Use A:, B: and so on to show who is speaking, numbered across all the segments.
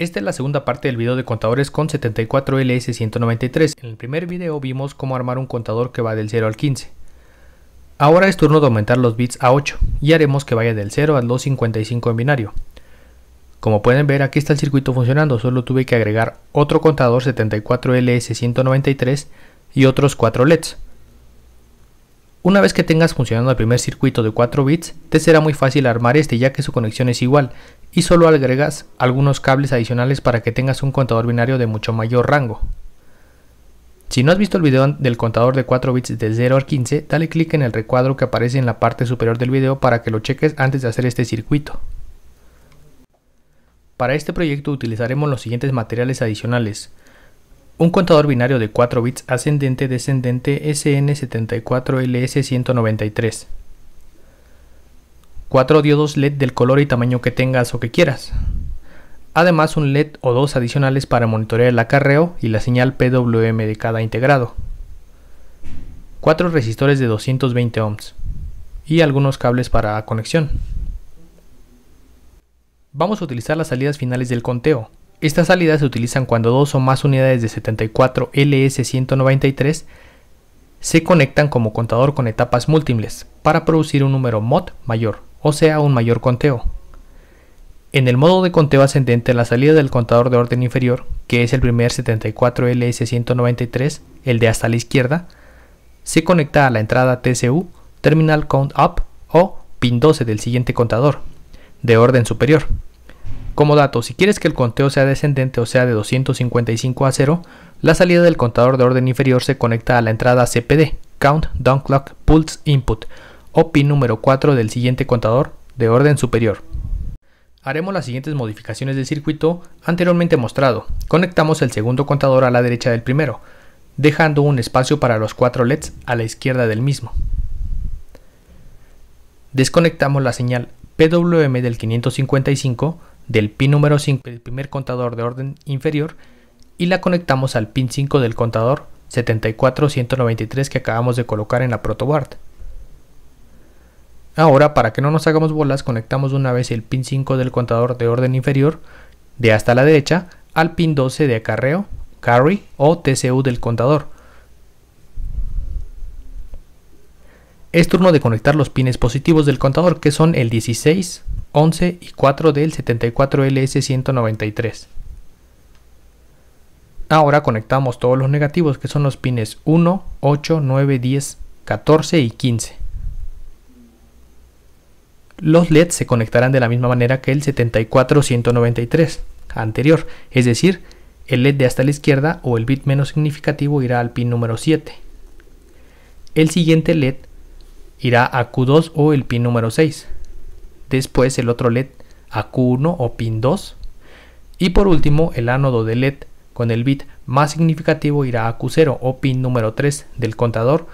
A: Esta es la segunda parte del video de contadores con 74LS193. En el primer video vimos cómo armar un contador que va del 0 al 15. Ahora es turno de aumentar los bits a 8 y haremos que vaya del 0 al 255 en binario. Como pueden ver aquí está el circuito funcionando, solo tuve que agregar otro contador 74LS193 y otros 4 LEDs. Una vez que tengas funcionando el primer circuito de 4 bits, te será muy fácil armar este ya que su conexión es igual y solo agregas algunos cables adicionales para que tengas un contador binario de mucho mayor rango. Si no has visto el video del contador de 4 bits de 0 al 15, dale clic en el recuadro que aparece en la parte superior del video para que lo cheques antes de hacer este circuito. Para este proyecto utilizaremos los siguientes materiales adicionales. Un contador binario de 4 bits ascendente-descendente SN74LS193. 4 diodos LED del color y tamaño que tengas o que quieras. Además un LED o dos adicionales para monitorear el acarreo y la señal PWM de cada integrado. 4 resistores de 220 ohms y algunos cables para conexión. Vamos a utilizar las salidas finales del conteo, estas salidas se utilizan cuando dos o más unidades de 74 LS193 se conectan como contador con etapas múltiples para producir un número mod mayor, o sea, un mayor conteo. En el modo de conteo ascendente, la salida del contador de orden inferior, que es el primer 74LS193, el de hasta la izquierda, se conecta a la entrada TCU, Terminal Count Up o pin 12 del siguiente contador, de orden superior. Como dato, si quieres que el conteo sea descendente o sea de 255 a 0, la salida del contador de orden inferior se conecta a la entrada CPD, Count Down Clock Pulse Input, o pin número 4 del siguiente contador de orden superior. Haremos las siguientes modificaciones del circuito anteriormente mostrado. Conectamos el segundo contador a la derecha del primero, dejando un espacio para los cuatro LEDs a la izquierda del mismo. Desconectamos la señal PWM del 555 del pin número 5 del primer contador de orden inferior y la conectamos al pin 5 del contador 74193 que acabamos de colocar en la protoboard. Ahora, para que no nos hagamos bolas, conectamos una vez el pin 5 del contador de orden inferior de hasta la derecha al pin 12 de acarreo, carry o TCU del contador. Es turno de conectar los pines positivos del contador que son el 16, 11 y 4 del 74LS193. Ahora conectamos todos los negativos que son los pines 1, 8, 9, 10, 14 y 15. Los LEDs se conectarán de la misma manera que el 74193 anterior, es decir, el LED de hasta la izquierda o el bit menos significativo irá al pin número 7. El siguiente LED irá a Q2 o el pin número 6 después el otro LED a q 1 o pin 2 y por último el ánodo de LED con el bit más significativo irá a Q0 o pin número 3 del contador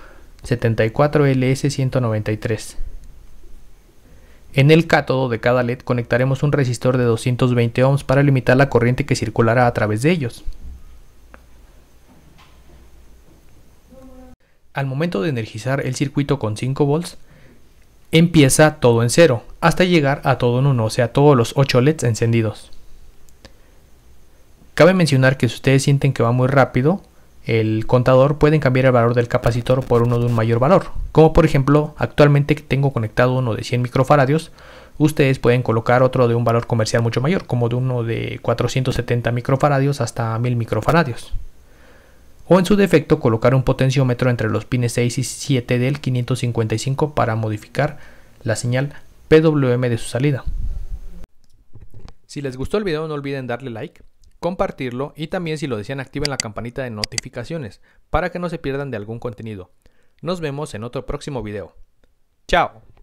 A: 74LS193. En el cátodo de cada LED conectaremos un resistor de 220 ohms para limitar la corriente que circulará a través de ellos. Al momento de energizar el circuito con 5 volts, empieza todo en cero, hasta llegar a todo en uno, o sea, todos los 8 LEDs encendidos. Cabe mencionar que si ustedes sienten que va muy rápido, el contador pueden cambiar el valor del capacitor por uno de un mayor valor. Como por ejemplo, actualmente tengo conectado uno de 100 microfaradios, ustedes pueden colocar otro de un valor comercial mucho mayor, como de uno de 470 microfaradios hasta 1000 microfaradios o en su defecto colocar un potenciómetro entre los pines 6 y 7 del 555 para modificar la señal PWM de su salida. Si les gustó el video no olviden darle like, compartirlo y también si lo desean activen la campanita de notificaciones para que no se pierdan de algún contenido. Nos vemos en otro próximo video. ¡Chao!